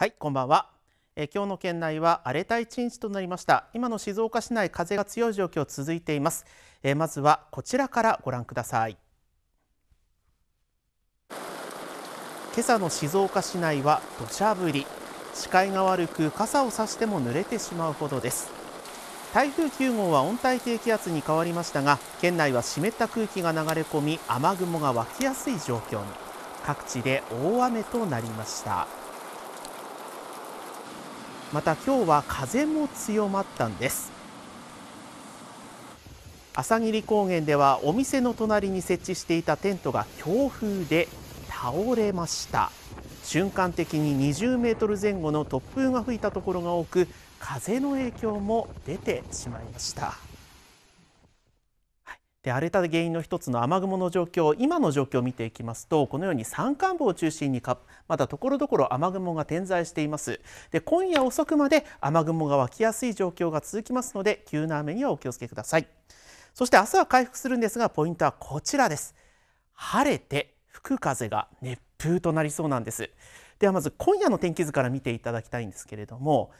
はいこんばんはえ今日の県内は荒れた一日となりました今の静岡市内風が強い状況続いていますえまずはこちらからご覧ください今朝の静岡市内は土砂降り視界が悪く傘をさしても濡れてしまうほどです台風9号は温帯低気圧に変わりましたが県内は湿った空気が流れ込み雨雲が湧きやすい状況に各地で大雨となりましたまた今日は風も強まったんです朝霧高原ではお店の隣に設置していたテントが強風で倒れました瞬間的に20メートル前後の突風が吹いたところが多く風の影響も出てしまいましたで荒れた原因の一つの雨雲の状況今の状況を見ていきますとこのように山間部を中心にかまだ所々雨雲が点在していますで今夜遅くまで雨雲が湧きやすい状況が続きますので急な雨にはお気を付けくださいそして明日は回復するんですがポイントはこちらです晴れて吹く風が熱風となりそうなんですではまず今夜の天気図から見ていただきたいんですけれども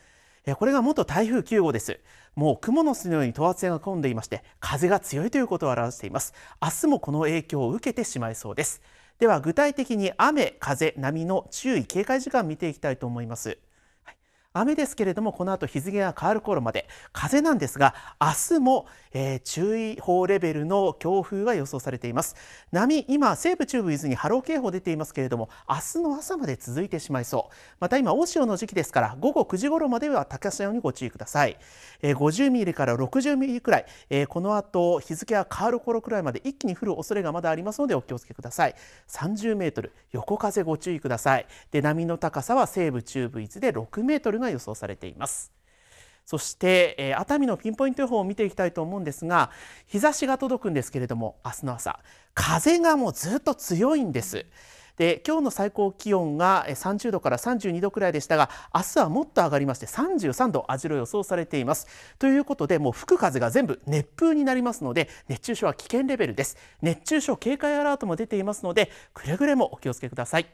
これが元台風9号です。もう雲の巣のように等圧線が混んでいまして、風が強いということを表しています。明日もこの影響を受けてしまいそうです。では具体的に雨、風、波の注意、警戒時間見ていきたいと思います。雨ですけれどもこの後日付が変わる頃まで風なんですが明日も、えー、注意報レベルの強風が予想されています波今西部中部伊豆に波浪警報出ていますけれども明日の朝まで続いてしまいそうまた今大潮の時期ですから午後9時頃までは高潮にご注意ください、えー、50ミリから60ミリくらい、えー、この後日付が変わる頃くらいまで一気に降る恐れがまだありますのでお気をつけください30メートル横風ご注意くださいで波の高さは西部中部伊豆で6メートルが予想されています。そして、え熱海のピンポイント予報を見ていきたいと思うんですが日差しが届くんですけれども明日の朝風がもうずっと強いんです。で今日の最高気温が30度から32度くらいでしたが明日はもっと上がりまして33度網代予想されていますということでもう吹く風が全部熱風になりますので熱中症は危険レベルです熱中症警戒アラートも出ていますのでくれぐれもお気をつけください